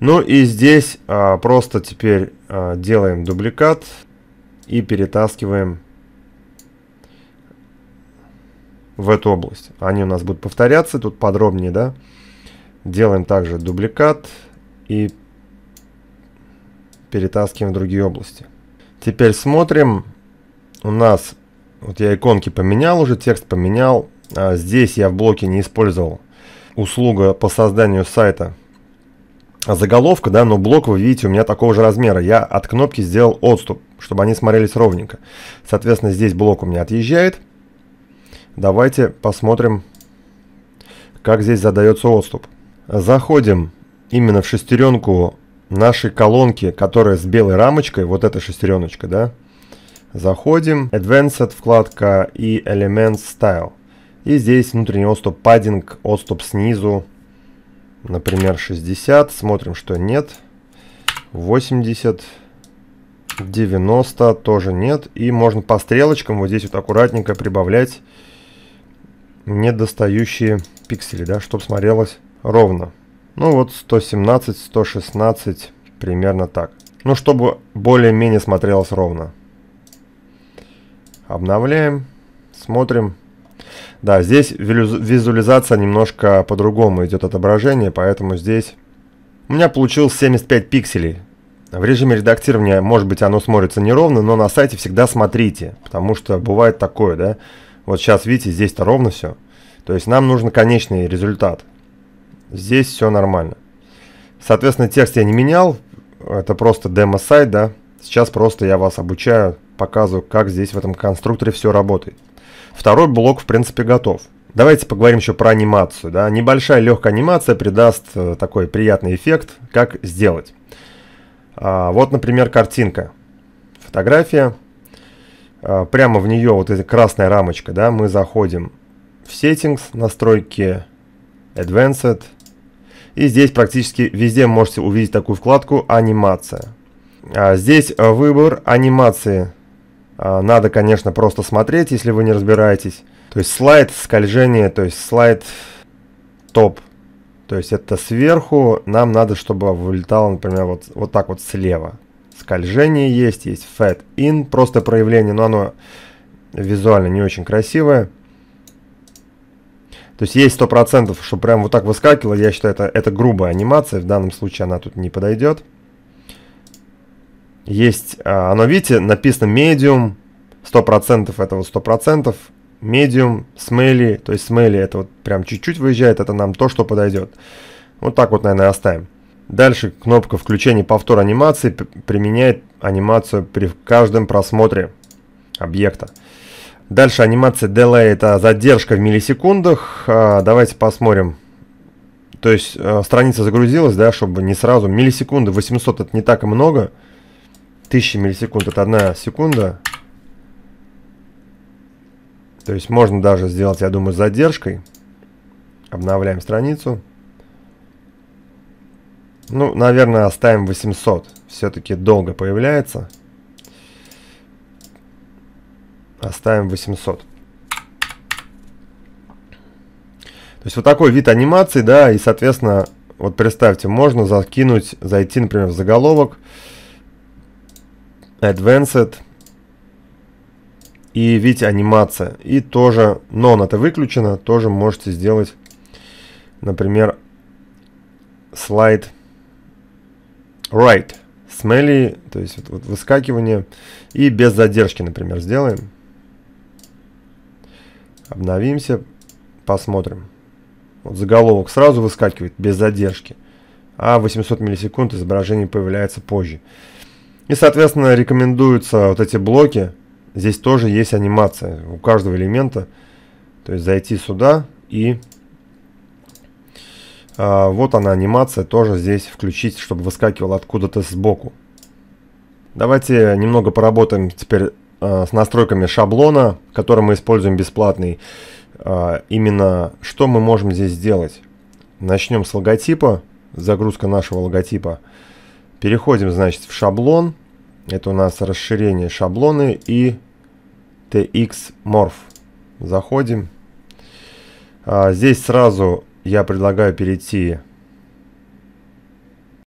Ну и здесь а, просто теперь а, делаем дубликат и перетаскиваем в эту область. Они у нас будут повторяться, тут подробнее, да? Делаем также дубликат и перетаскиваем в другие области. Теперь смотрим. У нас, вот я иконки поменял уже, текст поменял. А здесь я в блоке не использовал услуга по созданию сайта заголовка, да, но блок, вы видите, у меня такого же размера. Я от кнопки сделал отступ, чтобы они смотрелись ровненько. Соответственно, здесь блок у меня отъезжает. Давайте посмотрим, как здесь задается отступ. Заходим именно в шестеренку нашей колонки, которая с белой рамочкой, вот эта шестереночка, да. Заходим, Advanced вкладка и Element Style. И здесь внутренний отступ, паддинг, отступ снизу, например, 60. Смотрим, что нет. 80. 90 тоже нет. И можно по стрелочкам вот здесь вот аккуратненько прибавлять недостающие пиксели, да, чтобы смотрелось ровно. Ну вот 117, 116, примерно так. Ну, чтобы более-менее смотрелось ровно. Обновляем, смотрим. Да, здесь визуализация немножко по-другому идет отображение, поэтому здесь у меня получилось 75 пикселей. В режиме редактирования, может быть, оно смотрится неровно, но на сайте всегда смотрите, потому что бывает такое, да. Вот сейчас, видите, здесь-то ровно все. То есть нам нужен конечный результат. Здесь все нормально. Соответственно, текст я не менял, это просто демо-сайт, да. Сейчас просто я вас обучаю, показываю, как здесь в этом конструкторе все работает. Второй блок, в принципе, готов. Давайте поговорим еще про анимацию. Да? Небольшая легкая анимация придаст э, такой приятный эффект. Как сделать? А, вот, например, картинка. Фотография. А, прямо в нее вот эта красная рамочка. Да? Мы заходим в Settings, настройки Advanced. И здесь практически везде можете увидеть такую вкладку «Анимация». А здесь э, выбор анимации а, надо, конечно, просто смотреть, если вы не разбираетесь. То есть слайд скольжение, то есть слайд топ. То есть это сверху, нам надо, чтобы вылетало, например, вот, вот так вот слева. Скольжение есть, есть fat in, просто проявление, но оно визуально не очень красивое. То есть есть процентов, что прям вот так выскакивало, я считаю, это, это грубая анимация, в данном случае она тут не подойдет. Есть, а, оно, видите, написано medium, 100% это вот 100%, medium, smelly, то есть smelly это вот прям чуть-чуть выезжает, это нам то, что подойдет. Вот так вот, наверное, оставим. Дальше кнопка включения повтор анимации применяет анимацию при каждом просмотре объекта. Дальше анимация delay это задержка в миллисекундах. А, давайте посмотрим. То есть а, страница загрузилась, да, чтобы не сразу. Миллисекунды 800 это не так и много. 1000 миллисекунд это одна секунда. То есть можно даже сделать, я думаю, задержкой. Обновляем страницу. Ну, наверное, оставим 800. Все-таки долго появляется. Оставим 800. То есть вот такой вид анимации, да, и, соответственно, вот представьте, можно закинуть, зайти, например, в заголовок, Advanced и видите анимация. И тоже, но она это выключена, тоже можете сделать, например, слайд right, smelly, то есть вот, вот выскакивание, и без задержки, например, сделаем. Обновимся, посмотрим. Вот заголовок сразу выскакивает без задержки, а 800 миллисекунд изображение появляется позже. И, соответственно, рекомендуются вот эти блоки. Здесь тоже есть анимация у каждого элемента. То есть зайти сюда и а, вот она анимация тоже здесь включить, чтобы выскакивала откуда-то сбоку. Давайте немного поработаем теперь а, с настройками шаблона, который мы используем бесплатный. А, именно что мы можем здесь сделать. Начнем с логотипа, загрузка нашего логотипа. Переходим, значит, в шаблон. Это у нас расширение шаблоны и TX Morph. Заходим. А, здесь сразу я предлагаю перейти